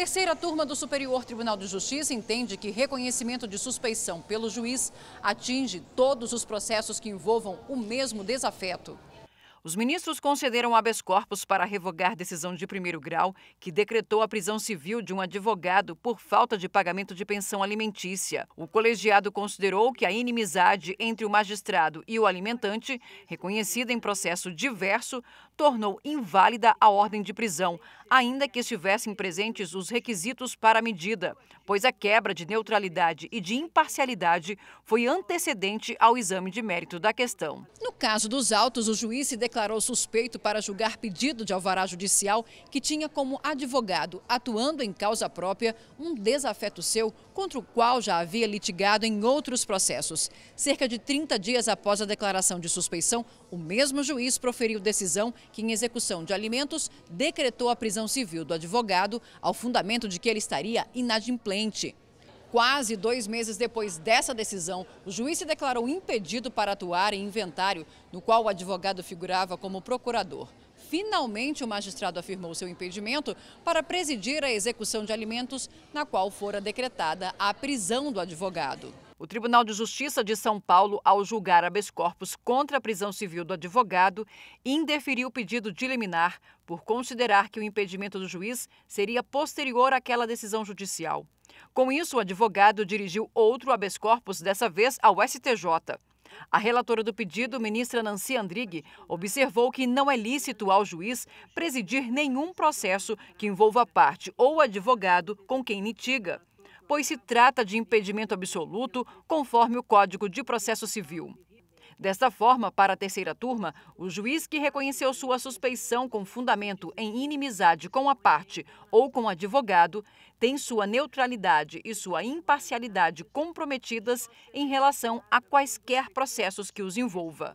terceira turma do Superior Tribunal de Justiça entende que reconhecimento de suspeição pelo juiz atinge todos os processos que envolvam o mesmo desafeto. Os ministros concederam habeas corpus para revogar decisão de primeiro grau que decretou a prisão civil de um advogado por falta de pagamento de pensão alimentícia. O colegiado considerou que a inimizade entre o magistrado e o alimentante, reconhecida em processo diverso, tornou inválida a ordem de prisão, ainda que estivessem presentes os requisitos para a medida, pois a quebra de neutralidade e de imparcialidade foi antecedente ao exame de mérito da questão. No caso dos autos, o juiz se declarou suspeito para julgar pedido de alvará judicial que tinha como advogado, atuando em causa própria, um desafeto seu contra o qual já havia litigado em outros processos. Cerca de 30 dias após a declaração de suspeição, o mesmo juiz proferiu decisão que, em execução de alimentos, decretou a prisão civil do advogado ao fundamento de que ele estaria inadimplente. Quase dois meses depois dessa decisão, o juiz se declarou impedido para atuar em inventário, no qual o advogado figurava como procurador. Finalmente, o magistrado afirmou seu impedimento para presidir a execução de alimentos, na qual fora decretada a prisão do advogado. O Tribunal de Justiça de São Paulo, ao julgar habeas corpus contra a prisão civil do advogado, indeferiu o pedido de liminar por considerar que o impedimento do juiz seria posterior àquela decisão judicial. Com isso, o advogado dirigiu outro habeas corpus, dessa vez ao STJ. A relatora do pedido, ministra Nancy Andrighi, observou que não é lícito ao juiz presidir nenhum processo que envolva parte ou advogado com quem litiga, pois se trata de impedimento absoluto, conforme o Código de Processo Civil. Desta forma, para a terceira turma, o juiz que reconheceu sua suspeição com fundamento em inimizade com a parte ou com o advogado tem sua neutralidade e sua imparcialidade comprometidas em relação a quaisquer processos que os envolva.